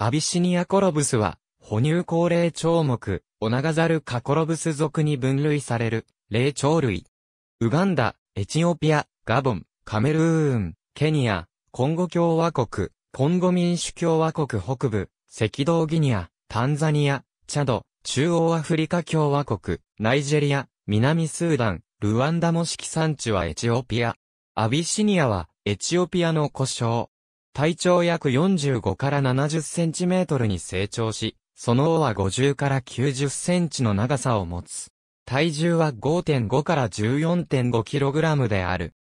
アビシニアコロブスは、哺乳高齢鳥目、オナガザルカコロブス属に分類される、霊鳥類。ウガンダ、エチオピア、ガボン、カメルーン、ケニア、コンゴ共和国、コンゴ民主共和国北部、赤道ギニア、タンザニア、チャド、中央アフリカ共和国、ナイジェリア、南スーダン、ルワンダも式産地はエチオピア。アビシニアは、エチオピアの故障。体長約45から70センチメートルに成長し、その尾は50から90センチの長さを持つ。体重は5.5から14.5キログラムである。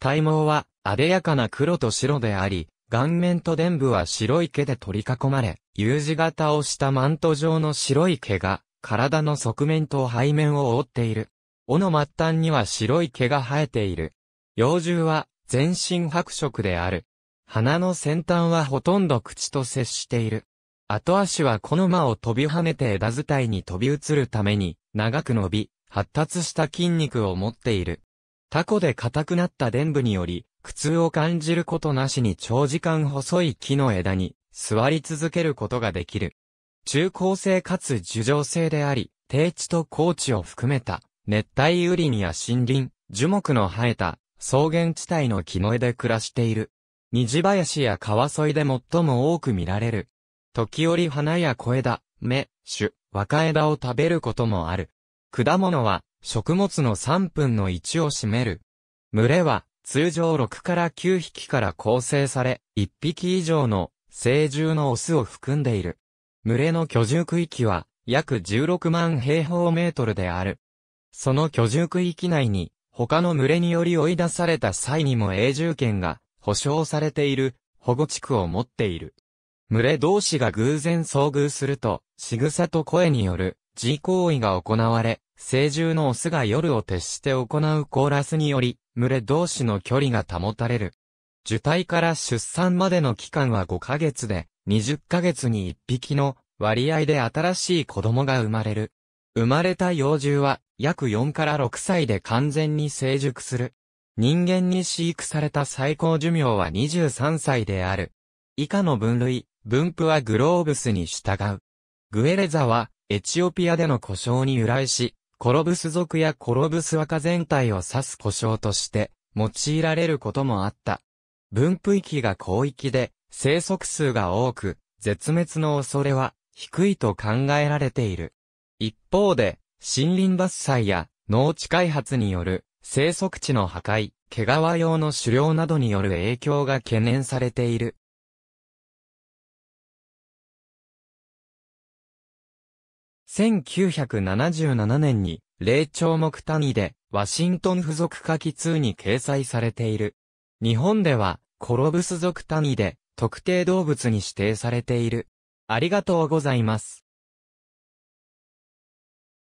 体毛は、あでやかな黒と白であり、顔面と伝部は白い毛で取り囲まれ、U 字型をしたマント状の白い毛が、体の側面と背面を覆っている。尾の末端には白い毛が生えている。幼獣は、全身白色である。鼻の先端はほとんど口と接している。後足はこの間を飛び跳ねて枝伝いに飛び移るために、長く伸び、発達した筋肉を持っている。タコで硬くなった伝部により、苦痛を感じることなしに長時間細い木の枝に座り続けることができる。中高生かつ樹上性であり、低地と高地を含めた熱帯雨林や森林、樹木の生えた草原地帯の木の枝で暮らしている。虹林や川沿いで最も多く見られる。時折花や小枝、芽、種、若枝を食べることもある。果物は食物の3分の1を占める。群れは通常6から9匹から構成され、1匹以上の成獣のオスを含んでいる。群れの居住区域は約16万平方メートルである。その居住区域内に他の群れにより追い出された際にも永住権が保障されている保護地区を持っている。群れ同士が偶然遭遇すると、仕草と声による自行為が行われ、成獣のオスが夜を徹して行うコーラスにより、群れ同士の距離が保たれる。受胎から出産までの期間は5ヶ月で、20ヶ月に1匹の割合で新しい子供が生まれる。生まれた幼獣は約4から6歳で完全に成熟する。人間に飼育された最高寿命は23歳である。以下の分類、分布はグローブスに従う。グエレザは、エチオピアでの故障に由来し、コロブス族やコロブス若全体を指す故障として、用いられることもあった。分布域が広域で、生息数が多く、絶滅の恐れは低いと考えられている。一方で、森林伐採や農地開発による生息地の破壊、毛皮用の狩猟などによる影響が懸念されている。1977年に、霊長目谷で、ワシントン付属下記通に掲載されている。日本では、コロブス属谷で、特定動物に指定されている。ありがとうございます。